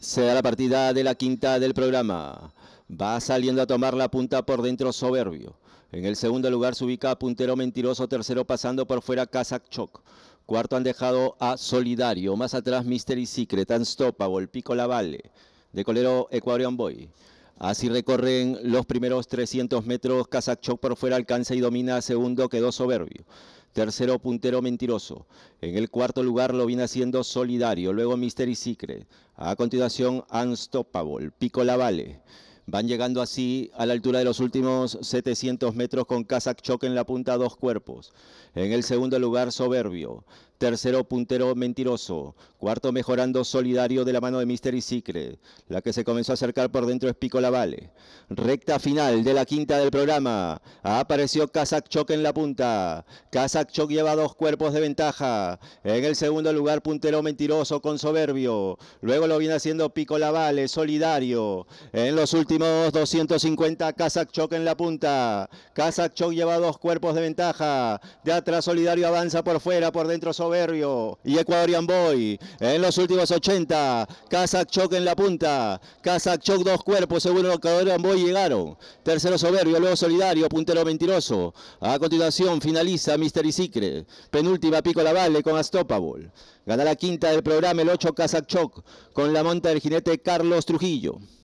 Se da la partida de la quinta del programa. Va saliendo a tomar la punta por dentro soberbio. En el segundo lugar se ubica Puntero Mentiroso, tercero pasando por fuera Kazakchok. Cuarto han dejado a Solidario, más atrás Mystery Secret, Unstoppable, Pico Lavalle, de colero Ecuadorian Boy. Así recorren los primeros 300 metros, Kazakchok por fuera alcanza y domina, segundo quedó soberbio. Tercero, Puntero Mentiroso. En el cuarto lugar lo viene haciendo Solidario, luego Mystery Secret. A continuación, Unstoppable, Pico Lavale. Van llegando así a la altura de los últimos 700 metros con Kazak Choque en la punta, dos cuerpos. En el segundo lugar, Soberbio. Tercero, puntero mentiroso. Cuarto, mejorando solidario de la mano de Mystery Secret. La que se comenzó a acercar por dentro es Pico Lavalle. Recta final de la quinta del programa. Apareció Kazak choc en la punta. Kazak choc lleva dos cuerpos de ventaja. En el segundo lugar, puntero mentiroso con soberbio. Luego lo viene haciendo Pico Lavalle, solidario. En los últimos 250, Kazak choc en la punta. Kazak choc lleva dos cuerpos de ventaja. De atrás, solidario avanza por fuera, por dentro, Soberbio y Ecuadorian Boy. En los últimos 80, Kazak Choc en la punta. Kazak Choc, dos cuerpos, según Ecuadorian Boy llegaron. Tercero Soberbio, luego Solidario, puntero mentiroso. A continuación finaliza Mystery Secret. Penúltima Pico Lavalle con Astopable. Gana la quinta del programa el 8 Kazak con la monta del jinete Carlos Trujillo.